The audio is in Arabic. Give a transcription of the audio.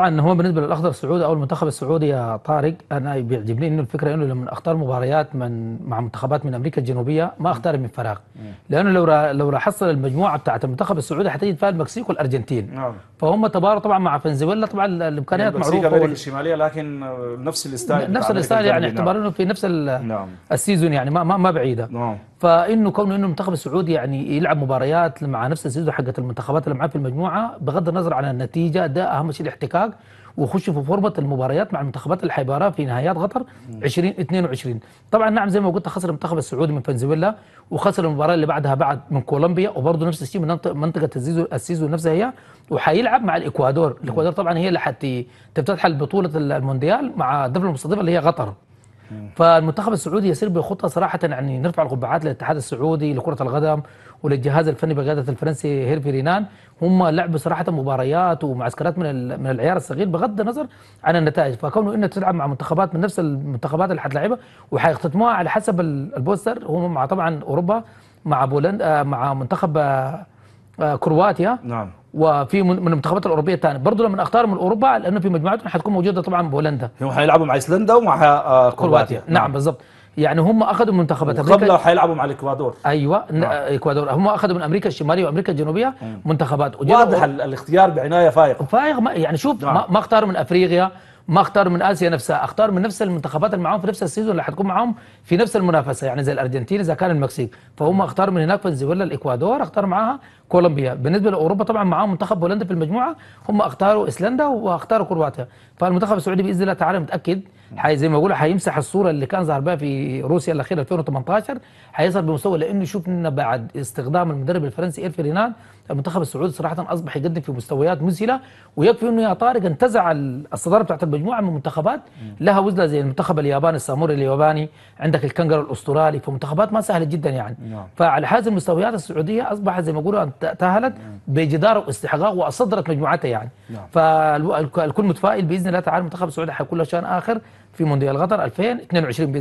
طبعا هو بالنسبه للاخضر السعودي او المنتخب السعودي يا طارق انا بيعجبني انه الفكره انه لما اختار مباريات من مع منتخبات من امريكا الجنوبيه ما اختار من فراغ لانه لو لو راح المجموعه بتاعت المنتخب السعودي حتجد فيها المكسيك والارجنتين نعم فهم تباروا طبعا مع فنزويلا طبعا الامكانيات يعني معروفه المكسيك امريكا الشماليه لكن نفس الاستايل نفس الاستايل يعني اعتبار انه في نفس نعم. السيزون يعني ما ما, ما بعيده نعم فانه كونه انه المنتخب السعودي يعني يلعب مباريات مع نفس السيزون حقت المنتخبات اللي معاه في المجموعه بغض النظر عن النتيجه ده اهم شيء الاحتكاك وخش في فورمه المباريات مع المنتخبات حيباراها في نهايات قطر 2022 طبعا نعم زي ما قلت خسر المنتخب السعودي من فنزويلا وخسر المباراه اللي بعدها بعد من كولومبيا وبرضه نفس الشيء من منطقه السيزو السيزو نفسها هي وحيلعب مع الاكوادور الاكوادور طبعا هي اللي حتى تفتتح البطوله المونديال مع الدوله المستضيفه اللي هي قطر فالمنتخب السعودي يسير بخطه صراحه يعني نرفع القبعات للاتحاد السعودي لكره القدم وللجهاز الفني بقياده الفرنسي هيرفي رينان هم لعبوا صراحه مباريات ومعسكرات من من العيار الصغير بغض النظر عن النتائج فكونه انك تلعب مع منتخبات من نفس المنتخبات اللي حتلعبها وحيختتموها على حسب البوستر هم مع طبعا اوروبا مع بولندا مع منتخب آه، آه، كرواتيا نعم وفي من المنتخبات الاوروبيه الثانيه برضه لما اختار من اوروبا لانه في مجموعتهم حتكون موجوده طبعا بهولندا هم حيلعبوا مع ايسلندا ومع آه، كرواتيا نعم, نعم بالضبط يعني هم اخذوا منتخبات امريكا قبل حيلعبوا مع الاكوادور ايوه نعم. الاكوادور آه، هم اخذوا من امريكا الشماليه وامريكا الجنوبيه مم. منتخبات واضح و... الاختيار بعنايه فائقه فائق يعني شوف نعم. ما اختاروا من افريقيا ما اختار من اسيا نفسها اختار من نفس المنتخبات اللي معاهم في نفس السيزون اللي هتكون معاهم في نفس المنافسه يعني زي الارجنتين اذا كان المكسيك فهم اختار من هناك فنزويلا الاكوادور اختار معاها كولومبيا بالنسبه لاوروبا طبعا معاهم منتخب هولندا في المجموعه هم اختاروا ايسلندا واختاروا كرواتيا فالمنتخب السعودي باذن الله تعالى متاكد حي زي ما بقول هيمسح الصوره اللي كان ظهر بها في روسيا الاخيره 2018 هيظهر بمستوى لانه شفنا بعد استخدام المدرب الفرنسي ايرفي رينان المنتخب السعودي صراحه اصبح يقدم في مستويات مذهله ويكفي انه يا طارق انتزع الصداره بتاعت المجموعه من منتخبات لها وزله زي المنتخب الياباني الساموري الياباني عندك الكنجر الاسترالي فمنتخبات ما سهله جدا يعني نعم. فعلى هذه المستويات السعوديه اصبحت زي ما يقولوا تاهلت نعم. بجداره واستحقاق واصدرت مجموعتها يعني نعم. فالكل متفائل باذن الله تعالى المنتخب السعودي حيكون له شان اخر في مونديال قطر 2022 بإذن